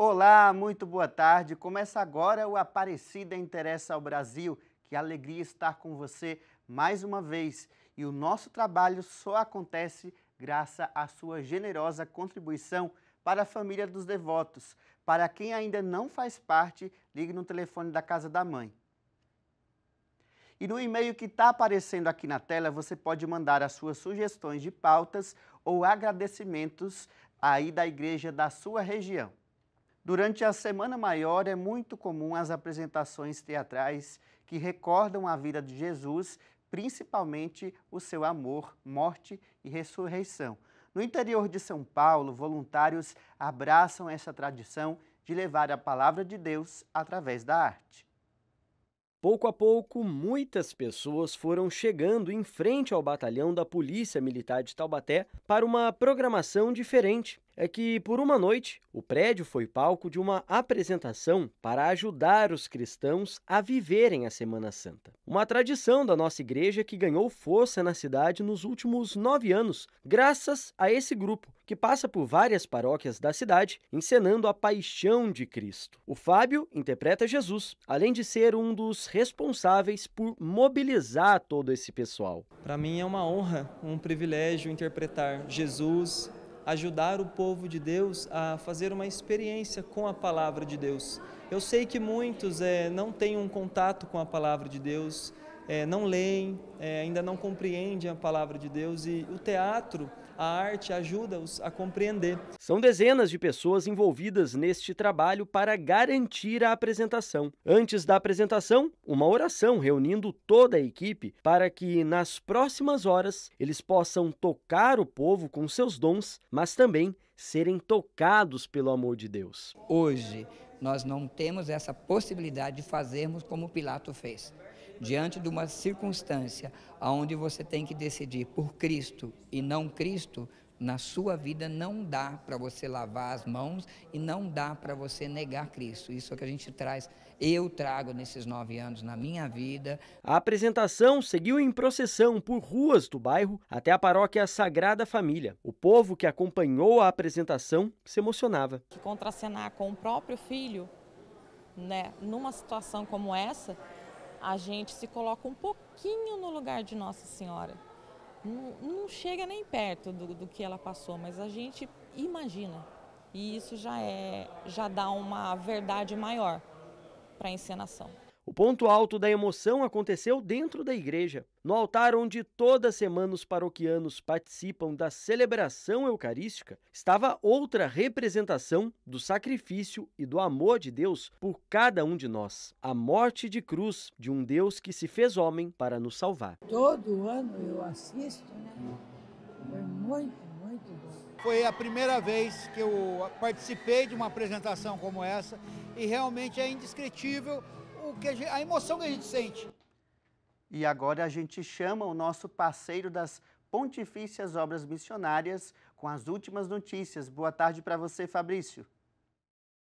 Olá, muito boa tarde. Começa agora o Aparecida Interessa ao Brasil. Que alegria estar com você mais uma vez. E o nosso trabalho só acontece graças à sua generosa contribuição para a família dos devotos. Para quem ainda não faz parte, ligue no telefone da Casa da Mãe. E no e-mail que está aparecendo aqui na tela, você pode mandar as suas sugestões de pautas ou agradecimentos aí da igreja da sua região. Durante a Semana Maior é muito comum as apresentações teatrais que recordam a vida de Jesus, principalmente o seu amor, morte e ressurreição. No interior de São Paulo, voluntários abraçam essa tradição de levar a palavra de Deus através da arte. Pouco a pouco, muitas pessoas foram chegando em frente ao batalhão da Polícia Militar de Taubaté para uma programação diferente é que, por uma noite, o prédio foi palco de uma apresentação para ajudar os cristãos a viverem a Semana Santa. Uma tradição da nossa igreja que ganhou força na cidade nos últimos nove anos, graças a esse grupo, que passa por várias paróquias da cidade, encenando a paixão de Cristo. O Fábio interpreta Jesus, além de ser um dos responsáveis por mobilizar todo esse pessoal. Para mim é uma honra, um privilégio interpretar Jesus ajudar o povo de Deus a fazer uma experiência com a palavra de Deus. Eu sei que muitos é, não têm um contato com a palavra de Deus, é, não leem, é, ainda não compreendem a palavra de Deus e o teatro, a arte, ajuda-os a compreender. São dezenas de pessoas envolvidas neste trabalho para garantir a apresentação. Antes da apresentação, uma oração reunindo toda a equipe para que nas próximas horas eles possam tocar o povo com seus dons, mas também serem tocados pelo amor de Deus. Hoje, nós não temos essa possibilidade de fazermos como Pilato fez diante de uma circunstância onde você tem que decidir por Cristo e não Cristo, na sua vida não dá para você lavar as mãos e não dá para você negar Cristo. Isso é o que a gente traz, eu trago nesses nove anos na minha vida. A apresentação seguiu em procissão por ruas do bairro até a paróquia Sagrada Família. O povo que acompanhou a apresentação se emocionava. Contracenar com o próprio filho, né, numa situação como essa, a gente se coloca um pouquinho no lugar de Nossa Senhora. Não, não chega nem perto do, do que ela passou, mas a gente imagina. E isso já é, já dá uma verdade maior para a encenação. O ponto alto da emoção aconteceu dentro da igreja. No altar onde toda semana os paroquianos participam da celebração eucarística, estava outra representação do sacrifício e do amor de Deus por cada um de nós, a morte de cruz de um Deus que se fez homem para nos salvar. Todo ano eu assisto, né? Foi muito, muito bom. Foi a primeira vez que eu participei de uma apresentação como essa e realmente é indescritível o que a, gente, a emoção que a gente sente. E agora a gente chama o nosso parceiro das Pontifícias Obras Missionárias com as últimas notícias. Boa tarde para você, Fabrício.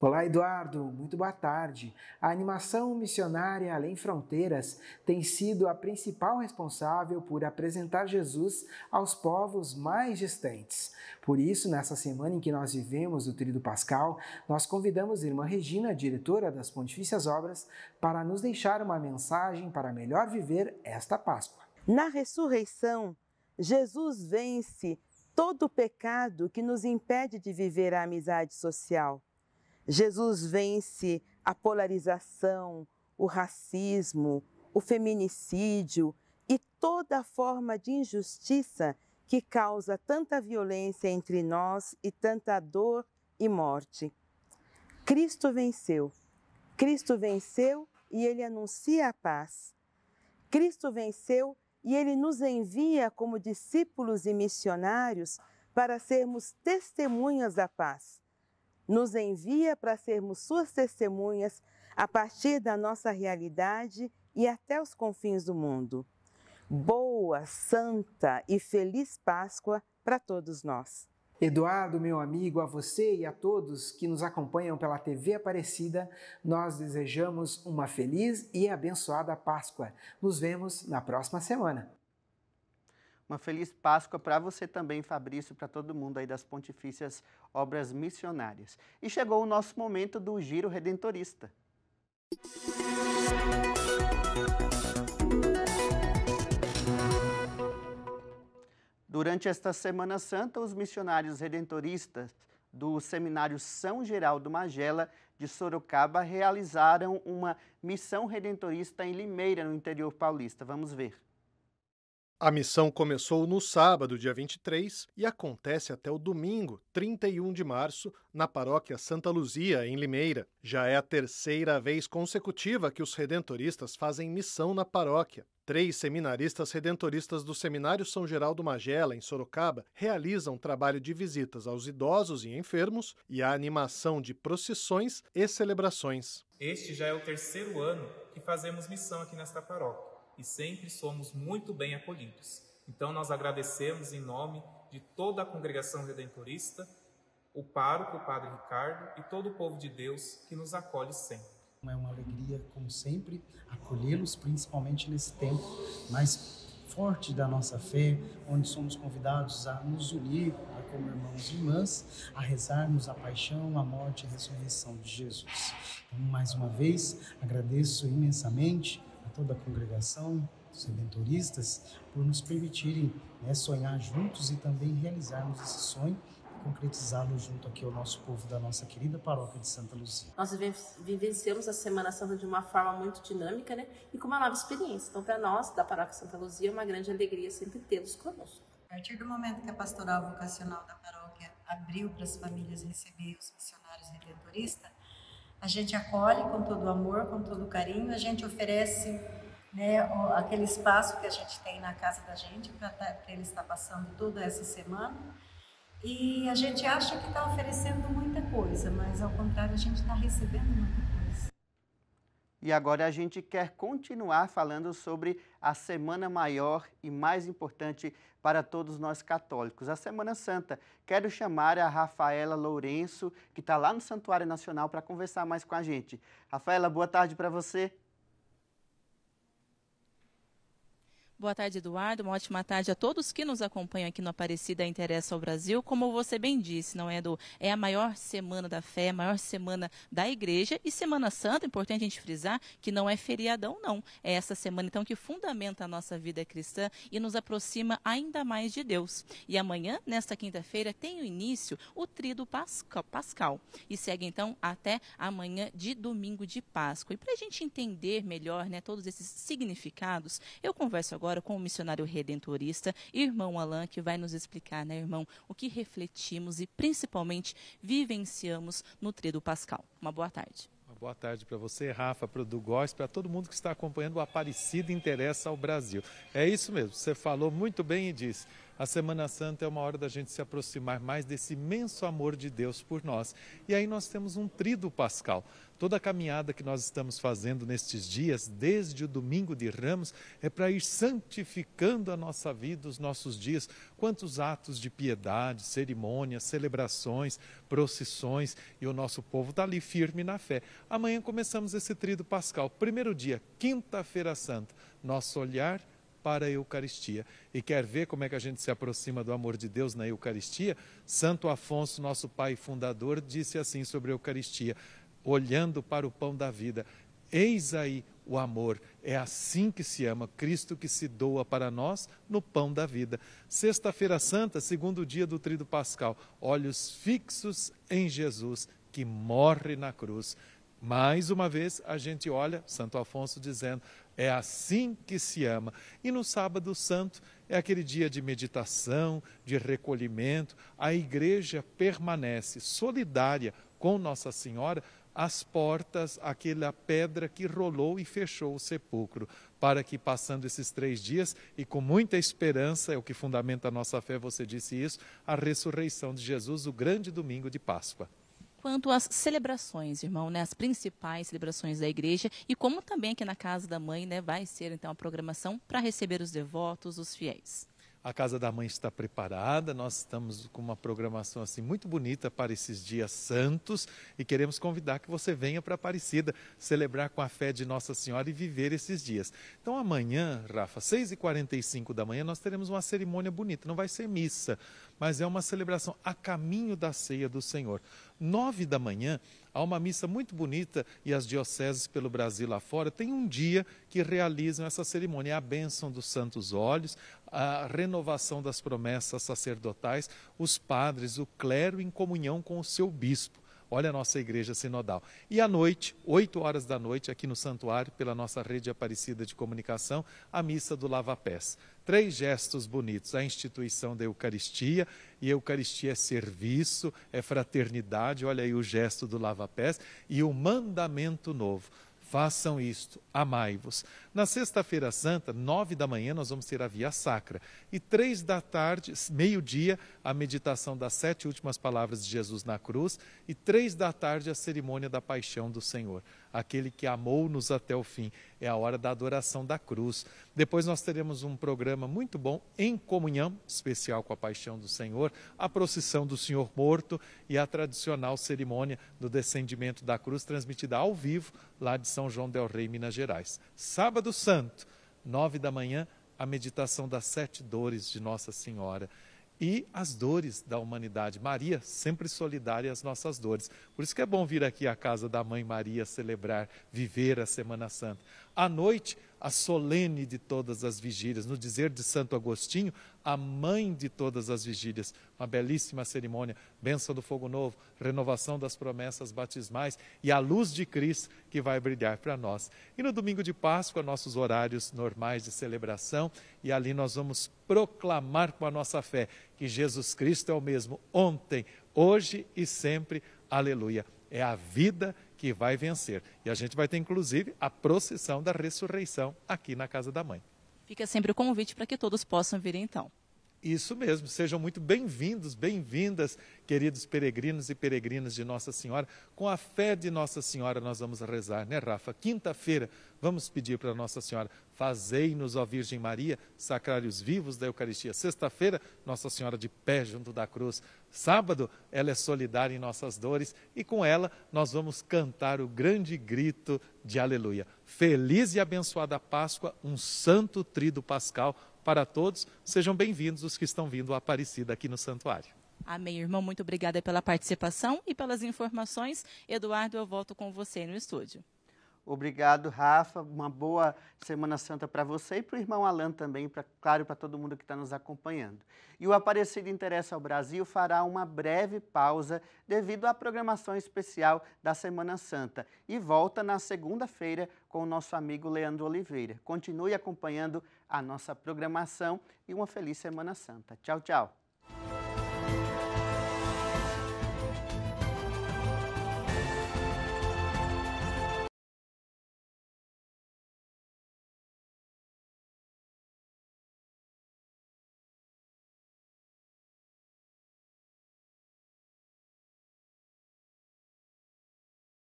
Olá, Eduardo, muito boa tarde. A animação missionária Além Fronteiras tem sido a principal responsável por apresentar Jesus aos povos mais distantes. Por isso, nessa semana em que nós vivemos o Tríduo Pascal, nós convidamos a irmã Regina, diretora das Pontifícias Obras, para nos deixar uma mensagem para melhor viver esta Páscoa. Na ressurreição, Jesus vence todo o pecado que nos impede de viver a amizade social Jesus vence a polarização, o racismo, o feminicídio e toda forma de injustiça que causa tanta violência entre nós e tanta dor e morte. Cristo venceu. Cristo venceu e ele anuncia a paz. Cristo venceu e ele nos envia como discípulos e missionários para sermos testemunhas da paz nos envia para sermos suas testemunhas a partir da nossa realidade e até os confins do mundo. Boa, santa e feliz Páscoa para todos nós. Eduardo, meu amigo, a você e a todos que nos acompanham pela TV Aparecida, nós desejamos uma feliz e abençoada Páscoa. Nos vemos na próxima semana. Uma feliz Páscoa para você também, Fabrício, para todo mundo aí das Pontifícias Obras Missionárias. E chegou o nosso momento do Giro Redentorista. Durante esta Semana Santa, os missionários redentoristas do Seminário São Geraldo Magela de Sorocaba realizaram uma missão redentorista em Limeira, no interior paulista. Vamos ver. A missão começou no sábado, dia 23, e acontece até o domingo, 31 de março, na paróquia Santa Luzia, em Limeira. Já é a terceira vez consecutiva que os redentoristas fazem missão na paróquia. Três seminaristas redentoristas do Seminário São Geraldo Magela, em Sorocaba, realizam trabalho de visitas aos idosos e enfermos e a animação de procissões e celebrações. Este já é o terceiro ano que fazemos missão aqui nesta paróquia e sempre somos muito bem acolhidos. Então nós agradecemos em nome de toda a congregação redentorista, o pároco, o padre Ricardo e todo o povo de Deus que nos acolhe sempre. É uma alegria, como sempre, acolhê-los, principalmente nesse tempo mais forte da nossa fé, onde somos convidados a nos unir a como irmãos e irmãs, a rezarmos a paixão, a morte e a ressurreição de Jesus. Então, mais uma vez, agradeço imensamente toda a congregação, os redentoristas, por nos permitirem né, sonhar juntos e também realizarmos esse sonho e concretizá-lo junto aqui ao nosso povo da nossa querida paróquia de Santa Luzia. Nós vivenciamos a Semana Santa de uma forma muito dinâmica né, e com uma nova experiência. Então, para nós, da paróquia Santa Luzia, é uma grande alegria sempre tê-los conosco. A partir do momento que a pastoral vocacional da paróquia abriu para as famílias receber os missionários redentoristas, a gente acolhe com todo amor, com todo carinho, a gente oferece né, aquele espaço que a gente tem na casa da gente para tá, ele estar passando toda essa semana. E a gente acha que está oferecendo muita coisa, mas ao contrário, a gente está recebendo muita coisa. E agora a gente quer continuar falando sobre a semana maior e mais importante para todos nós católicos, a Semana Santa. Quero chamar a Rafaela Lourenço, que está lá no Santuário Nacional, para conversar mais com a gente. Rafaela, boa tarde para você. Boa tarde, Eduardo. Uma ótima tarde a todos que nos acompanham aqui no Aparecida Interessa ao Brasil. Como você bem disse, não é, do É a maior semana da fé, a maior semana da igreja e Semana Santa, importante a gente frisar que não é feriadão, não. É essa semana, então, que fundamenta a nossa vida cristã e nos aproxima ainda mais de Deus. E amanhã, nesta quinta-feira, tem o início o Trido Pascal, Pascal e segue, então, até amanhã de domingo de Páscoa. E para a gente entender melhor né, todos esses significados, eu converso agora agora com o missionário redentorista, irmão Alain, que vai nos explicar, né, irmão, o que refletimos e principalmente vivenciamos no Tredo Pascal. Uma boa tarde. Uma boa tarde para você, Rafa, para o Dugóis, para todo mundo que está acompanhando o Aparecido Interessa ao Brasil. É isso mesmo, você falou muito bem e disse. A Semana Santa é uma hora da gente se aproximar mais desse imenso amor de Deus por nós. E aí nós temos um trido pascal. Toda a caminhada que nós estamos fazendo nestes dias, desde o domingo de Ramos, é para ir santificando a nossa vida, os nossos dias. Quantos atos de piedade, cerimônias, celebrações, procissões, e o nosso povo está ali firme na fé. Amanhã começamos esse trido pascal. Primeiro dia, quinta-feira santa. Nosso olhar para a Eucaristia. E quer ver como é que a gente se aproxima do amor de Deus na Eucaristia? Santo Afonso, nosso pai fundador, disse assim sobre a Eucaristia, olhando para o pão da vida: Eis aí o amor. É assim que se ama, Cristo que se doa para nós no pão da vida. Sexta-feira Santa, segundo dia do Trido Pascal, olhos fixos em Jesus, que morre na cruz. Mais uma vez a gente olha, Santo Afonso dizendo, é assim que se ama. E no Sábado Santo é aquele dia de meditação, de recolhimento. A igreja permanece solidária com Nossa Senhora as portas, aquela pedra que rolou e fechou o sepulcro, para que passando esses três dias, e com muita esperança, é o que fundamenta a nossa fé, você disse isso, a ressurreição de Jesus, o grande domingo de Páscoa quanto às celebrações, irmão, né? As principais celebrações da igreja e como também aqui na Casa da Mãe, né, vai ser então a programação para receber os devotos, os fiéis. A Casa da Mãe está preparada, nós estamos com uma programação assim muito bonita para esses dias santos e queremos convidar que você venha para Aparecida celebrar com a fé de Nossa Senhora e viver esses dias. Então amanhã, Rafa, 6h45 da manhã, nós teremos uma cerimônia bonita, não vai ser missa, mas é uma celebração a caminho da ceia do Senhor. Nove da manhã há uma missa muito bonita e as dioceses pelo Brasil lá fora têm um dia que realizam essa cerimônia, é a bênção dos santos olhos, a renovação das promessas sacerdotais, os padres, o clero em comunhão com o seu bispo. Olha a nossa igreja sinodal. E à noite, 8 horas da noite, aqui no santuário, pela nossa rede aparecida de comunicação, a missa do Lava Pés. Três gestos bonitos: a instituição da Eucaristia, e Eucaristia é serviço, é fraternidade, olha aí o gesto do Lava Pés, e o mandamento novo. Façam isto, amai-vos. Na sexta-feira santa, nove da manhã, nós vamos ter a Via Sacra. E três da tarde, meio-dia, a meditação das sete últimas palavras de Jesus na cruz. E três da tarde, a cerimônia da paixão do Senhor. Aquele que amou-nos até o fim. É a hora da adoração da cruz. Depois nós teremos um programa muito bom, em comunhão especial com a paixão do Senhor, a procissão do Senhor morto e a tradicional cerimônia do descendimento da cruz, transmitida ao vivo lá de São João del Rei, Minas Gerais. Sábado Sábado Santo, nove da manhã, a meditação das sete dores de Nossa Senhora e as dores da humanidade. Maria, sempre solidária às nossas dores. Por isso que é bom vir aqui à casa da Mãe Maria celebrar, viver a Semana Santa. À noite, a solene de todas as vigílias, no dizer de Santo Agostinho, a mãe de todas as vigílias. Uma belíssima cerimônia, bênção do fogo novo, renovação das promessas batismais e a luz de Cristo que vai brilhar para nós. E no domingo de Páscoa, nossos horários normais de celebração, e ali nós vamos proclamar com a nossa fé que Jesus Cristo é o mesmo ontem, hoje e sempre. Aleluia. É a vida que que vai vencer. E a gente vai ter, inclusive, a procissão da ressurreição aqui na Casa da Mãe. Fica sempre o convite para que todos possam vir então. Isso mesmo, sejam muito bem-vindos, bem-vindas, queridos peregrinos e peregrinas de Nossa Senhora. Com a fé de Nossa Senhora, nós vamos rezar, né, Rafa? Quinta-feira, vamos pedir para Nossa Senhora, fazei-nos, ó Virgem Maria, sacrários vivos da Eucaristia. Sexta-feira, Nossa Senhora de pé junto da cruz. Sábado, ela é solidária em nossas dores e com ela nós vamos cantar o grande grito de aleluia. Feliz e abençoada Páscoa, um santo trido pascal para todos. Sejam bem-vindos os que estão vindo à Aparecida aqui no Santuário. Amém, irmão. Muito obrigada pela participação e pelas informações. Eduardo, eu volto com você no estúdio. Obrigado, Rafa. Uma boa Semana Santa para você e para o irmão Alan também, pra, claro, para todo mundo que está nos acompanhando. E o Aparecido Interessa ao Brasil fará uma breve pausa devido à programação especial da Semana Santa e volta na segunda-feira com o nosso amigo Leandro Oliveira. Continue acompanhando a nossa programação e uma feliz Semana Santa. Tchau, tchau.